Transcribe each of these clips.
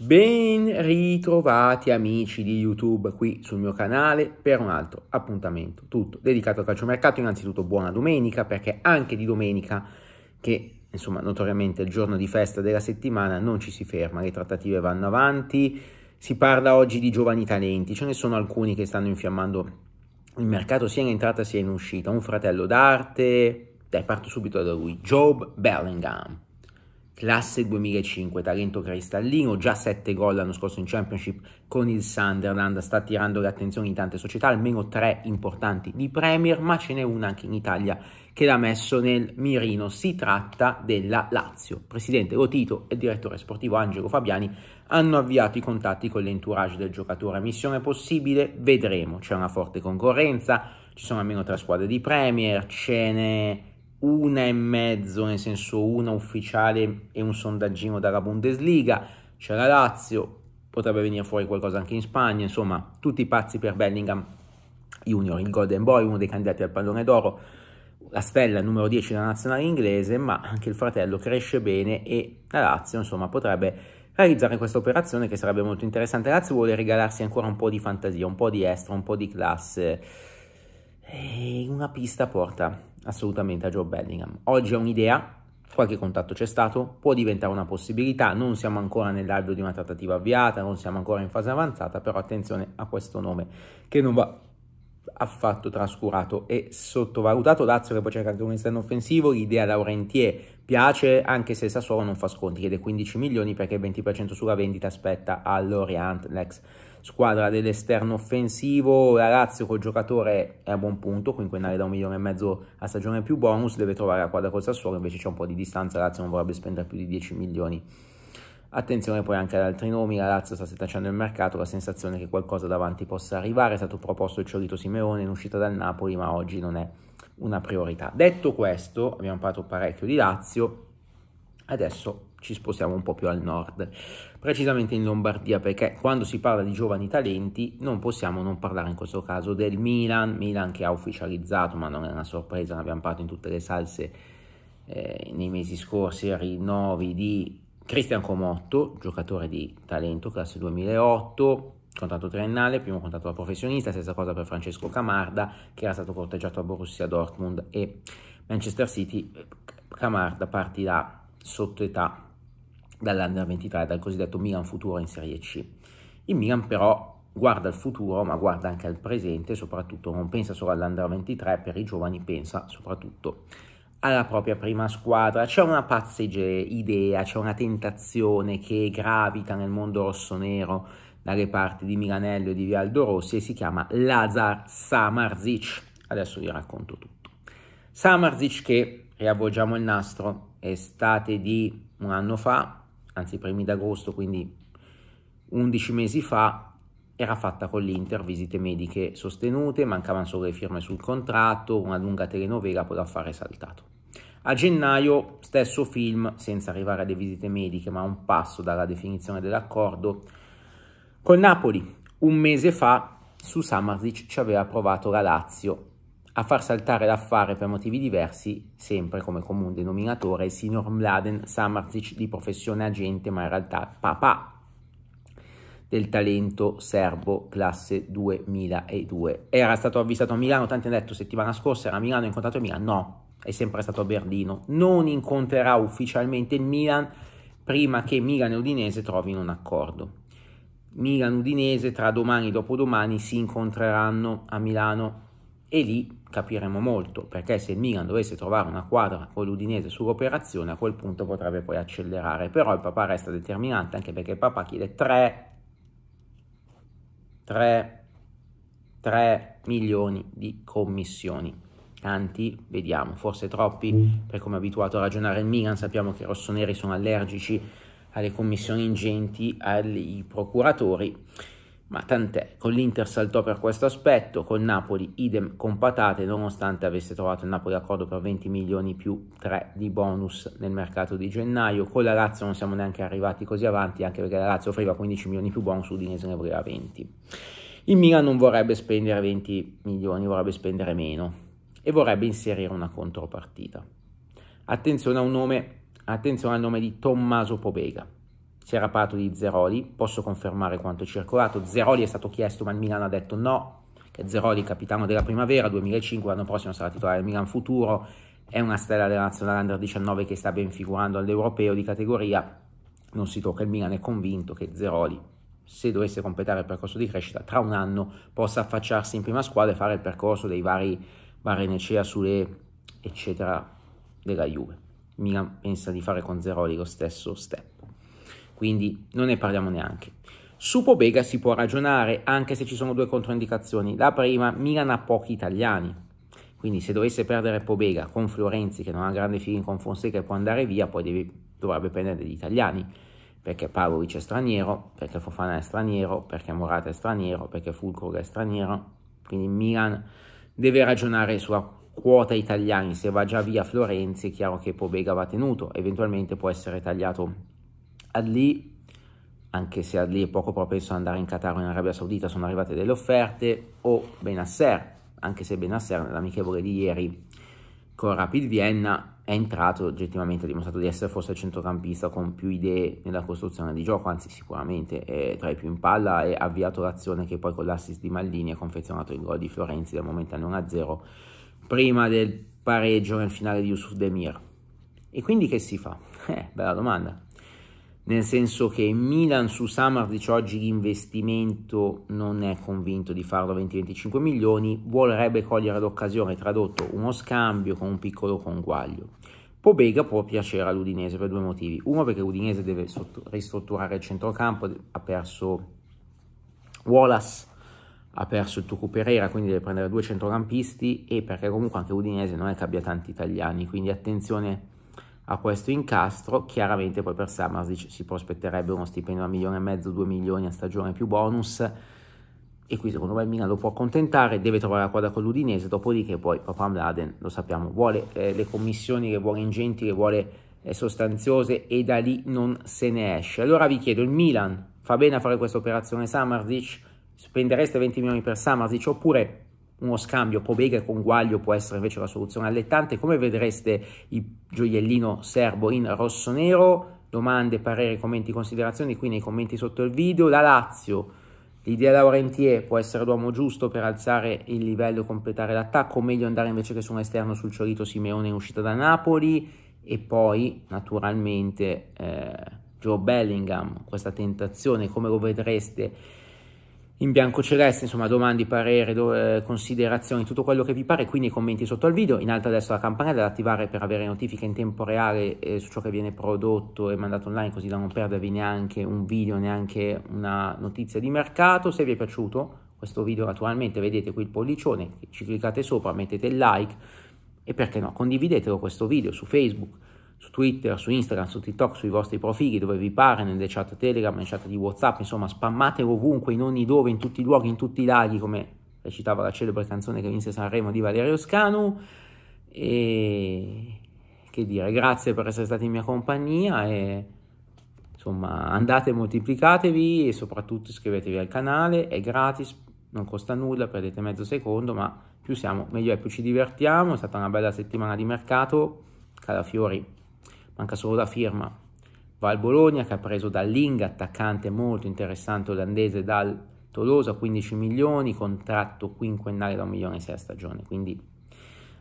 Ben ritrovati amici di YouTube qui sul mio canale per un altro appuntamento, tutto dedicato al calciomercato. Innanzitutto buona domenica perché anche di domenica, che insomma notoriamente è il giorno di festa della settimana, non ci si ferma, le trattative vanno avanti, si parla oggi di giovani talenti, ce ne sono alcuni che stanno infiammando il mercato sia in entrata sia in uscita, un fratello d'arte, dai parto subito da lui, Job Bellingham classe 2005, talento cristallino, già 7 gol l'anno scorso in Championship con il Sunderland, sta attirando l'attenzione di tante società, almeno 3 importanti di Premier, ma ce n'è una anche in Italia che l'ha messo nel mirino, si tratta della Lazio. Presidente Lotito e direttore sportivo Angelo Fabiani hanno avviato i contatti con l'entourage del giocatore, missione possibile, vedremo, c'è una forte concorrenza, ci sono almeno 3 squadre di Premier, ce n'è una e mezzo, nel senso una ufficiale e un sondaggino dalla Bundesliga, c'è la Lazio, potrebbe venire fuori qualcosa anche in Spagna, insomma tutti pazzi per Bellingham Junior, il Golden Boy, uno dei candidati al pallone d'oro, la stella numero 10 della nazionale inglese, ma anche il fratello cresce bene e la Lazio insomma potrebbe realizzare questa operazione che sarebbe molto interessante. La Lazio vuole regalarsi ancora un po' di fantasia, un po' di estra, un po' di classe e una pista porta assolutamente a Joe Bellingham. Oggi è un'idea, qualche contatto c'è stato, può diventare una possibilità, non siamo ancora nell'alveo di una trattativa avviata, non siamo ancora in fase avanzata, però attenzione a questo nome che non va affatto trascurato e sottovalutato. Lazio che poi cerca anche un esterno offensivo, l'idea Laurentier piace anche se Sassuolo non fa sconti, chiede 15 milioni perché il 20% sulla vendita aspetta all'Orient, l'ex squadra dell'esterno offensivo. La Lazio col giocatore è a buon punto, quinquennale da un milione e mezzo a stagione più bonus, deve trovare la quadra col Sassuolo, invece c'è un po' di distanza, Lazio non vorrebbe spendere più di 10 milioni Attenzione poi anche ad altri nomi, la Lazio sta setacciando il mercato, la sensazione che qualcosa davanti possa arrivare, è stato proposto il Ciorito Simeone in uscita dal Napoli, ma oggi non è una priorità. Detto questo, abbiamo parlato parecchio di Lazio, adesso ci spostiamo un po' più al nord, precisamente in Lombardia, perché quando si parla di giovani talenti non possiamo non parlare in questo caso del Milan, Milan che ha ufficializzato, ma non è una sorpresa, ne abbiamo parlato in tutte le salse eh, nei mesi scorsi, rinnovi di Cristian Comotto, giocatore di talento, classe 2008, contratto triennale, primo contratto da professionista, stessa cosa per Francesco Camarda che era stato corteggiato a Borussia Dortmund e Manchester City. Eh, Camarda partirà sotto età dall'Under 23, dal cosiddetto Milan Futuro in Serie C. Il Milan però guarda al futuro ma guarda anche al presente, soprattutto non pensa solo all'Under 23, per i giovani pensa soprattutto alla propria prima squadra. C'è una pazzeggia idea, c'è una tentazione che gravita nel mondo rosso-nero dalle parti di Milanello e di Vialdo Rossi e si chiama Lazar Samarzic. Adesso vi racconto tutto. Samarzic che, riavvolgiamo il nastro, estate di un anno fa, anzi primi d'agosto, quindi 11 mesi fa, era fatta con l'Inter, visite mediche sostenute, mancavano solo le firme sul contratto, una lunga telenovela, poi l'affare è saltato. A gennaio, stesso film, senza arrivare alle visite mediche, ma un passo dalla definizione dell'accordo, con Napoli. Un mese fa su Samarzic ci aveva provato la Lazio a far saltare l'affare per motivi diversi, sempre come comune denominatore, il signor Mladen Samarzic di professione agente, ma in realtà papà del talento serbo classe 2002. Era stato avvisato a Milano, tanti hanno detto settimana scorsa era a Milano, ha incontrato il Milan, no, è sempre stato a Berlino. Non incontrerà ufficialmente il Milan prima che Milan e Udinese trovino un accordo. Milan Udinese tra domani e dopodomani si incontreranno a Milano e lì capiremo molto perché se il Milan dovesse trovare una quadra con l'Udinese sull'operazione a quel punto potrebbe poi accelerare però il papà resta determinante anche perché il papà chiede tre 3, 3 milioni di commissioni. Tanti, vediamo, forse troppi, mm. per come è abituato a ragionare il Milan, sappiamo che i rossoneri sono allergici alle commissioni ingenti, ai procuratori ma tant'è, con l'Inter saltò per questo aspetto, con Napoli idem con patate, nonostante avesse trovato il Napoli accordo per 20 milioni più 3 di bonus nel mercato di gennaio, con la Lazio non siamo neanche arrivati così avanti, anche perché la Lazio offriva 15 milioni più bonus, Udinese ne voleva 20. Il Milan non vorrebbe spendere 20 milioni, vorrebbe spendere meno e vorrebbe inserire una contropartita. Attenzione, un nome, attenzione al nome di Tommaso Pobega si era parlato di Zeroli, posso confermare quanto è circolato, Zeroli è stato chiesto ma il Milan ha detto no, che Zeroli capitano della primavera 2005, l'anno prossimo sarà titolare del Milan futuro, è una stella della Nazionale Under 19 che sta ben figurando all'europeo di categoria, non si tocca, il Milan è convinto che Zeroli se dovesse completare il percorso di crescita, tra un anno possa affacciarsi in prima squadra e fare il percorso dei vari Varenecea, Sule, eccetera, della Juve. Milan pensa di fare con Zeroli lo stesso step quindi non ne parliamo neanche. Su Pobega si può ragionare anche se ci sono due controindicazioni. La prima, Milan ha pochi italiani, quindi se dovesse perdere Pobega con Florenzi che non ha grande figlio con Fonseca e può andare via, poi deve, dovrebbe prendere degli italiani, perché Pavlovic è straniero, perché Fofana è straniero, perché Morata è straniero, perché Fulcro è straniero, quindi Milan deve ragionare sulla quota italiani, se va già via Florenzi è chiaro che Pobega va tenuto, eventualmente può essere tagliato Adli, anche se Adli è poco propenso ad andare in Qatar o in Arabia Saudita, sono arrivate delle offerte, o Benasser, anche se Benasser nell'amichevole di ieri con Rapid Vienna è entrato oggettivamente, ha dimostrato di essere forse il centrocampista con più idee nella costruzione di gioco, anzi sicuramente è tra i più in palla e ha avviato l'azione che poi con l'assist di Maldini ha confezionato il gol di Florenzi da momentaneo 1-0 prima del pareggio nel finale di Yusuf Demir. E quindi che si fa? Eh, bella domanda nel senso che Milan su Summer dice oggi l'investimento non è convinto di farlo a 20-25 milioni, vorrebbe cogliere l'occasione, tradotto uno scambio con un piccolo conguaglio. Pobega può piacere all'Udinese per due motivi. Uno perché l'Udinese deve ristrutturare il centrocampo, ha perso Wallace, ha perso il Tucu Pereira, quindi deve prendere due centrocampisti e perché comunque anche l'Udinese non è che abbia tanti italiani, quindi attenzione a questo incastro, chiaramente poi per Samarzic si prospetterebbe uno stipendio a milione e mezzo, due milioni a stagione più bonus, e qui secondo me il Milan lo può accontentare, deve trovare la quadra con l'Udinese, dopodiché poi Papa Mladen, lo sappiamo, vuole eh, le commissioni, che vuole ingenti, che vuole eh, sostanziose e da lì non se ne esce. Allora vi chiedo, il Milan fa bene a fare questa operazione Samarzic? Spendereste 20 milioni per Samarzic oppure uno scambio Pobega con Guaglio può essere invece la soluzione allettante. Come vedreste il gioiellino serbo in rosso-nero? Domande, pareri, commenti, considerazioni qui nei commenti sotto il video. La Lazio, l'idea Laurentier può essere l'uomo giusto per alzare il livello e completare l'attacco, meglio andare invece che su un esterno sul Ciolito Simeone in uscita da Napoli. E poi, naturalmente, eh, Joe Bellingham, questa tentazione, come lo vedreste in bianco celeste, insomma domande, parere, do, eh, considerazioni, tutto quello che vi pare qui nei commenti sotto al video, in alto adesso la campanella da attivare per avere notifiche in tempo reale eh, su ciò che viene prodotto e mandato online così da non perdervi neanche un video, neanche una notizia di mercato, se vi è piaciuto questo video naturalmente vedete qui il pollicione, ci cliccate sopra, mettete il like e perché no condividetelo questo video su Facebook, su Twitter, su Instagram, su TikTok, sui vostri profili, dove vi pare, nelle chat Telegram, nelle chat di WhatsApp, insomma, spammate ovunque, in ogni dove, in tutti i luoghi, in tutti i laghi, come recitava la celebre canzone che vinse Sanremo di Valerio Scanu. E che dire, grazie per essere stati in mia compagnia e insomma, andate, moltiplicatevi e soprattutto iscrivetevi al canale, è gratis, non costa nulla, perdete mezzo secondo, ma più siamo, meglio è, più ci divertiamo, è stata una bella settimana di mercato. Calafiori manca solo la firma. Va al Bologna che ha preso dall'Inga, attaccante molto interessante olandese, dal Tolosa 15 milioni, contratto quinquennale da 1 milione e 6 a stagione, quindi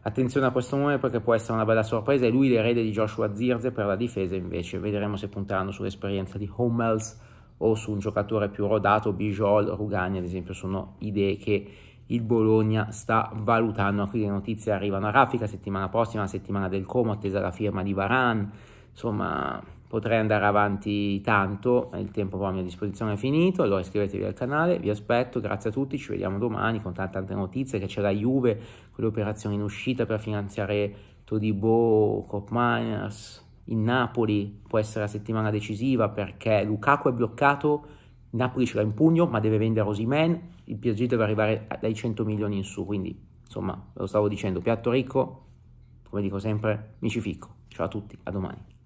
attenzione a questo nome perché può essere una bella sorpresa, E lui l'erede di Joshua Zirze per la difesa invece, vedremo se punteranno sull'esperienza di Hummels o su un giocatore più rodato, Bijol, Rugani ad esempio, sono idee che il Bologna sta valutando, qui le notizie arrivano a raffica, settimana prossima, la settimana del Como, attesa la firma di Varan, insomma potrei andare avanti tanto, il tempo a mia disposizione è finito, allora iscrivetevi al canale, vi aspetto, grazie a tutti, ci vediamo domani con tante altre notizie, che c'è la Juve, con le operazioni in uscita per finanziare Todibo, Cop Miners, in Napoli può essere la settimana decisiva perché Lukaku è bloccato, Napoli ce l'ha in pugno ma deve vendere Osimen, il PSG deve arrivare dai 100 milioni in su, quindi insomma, lo stavo dicendo, piatto ricco, come dico sempre, mi ci ficco. Ciao a tutti, a domani.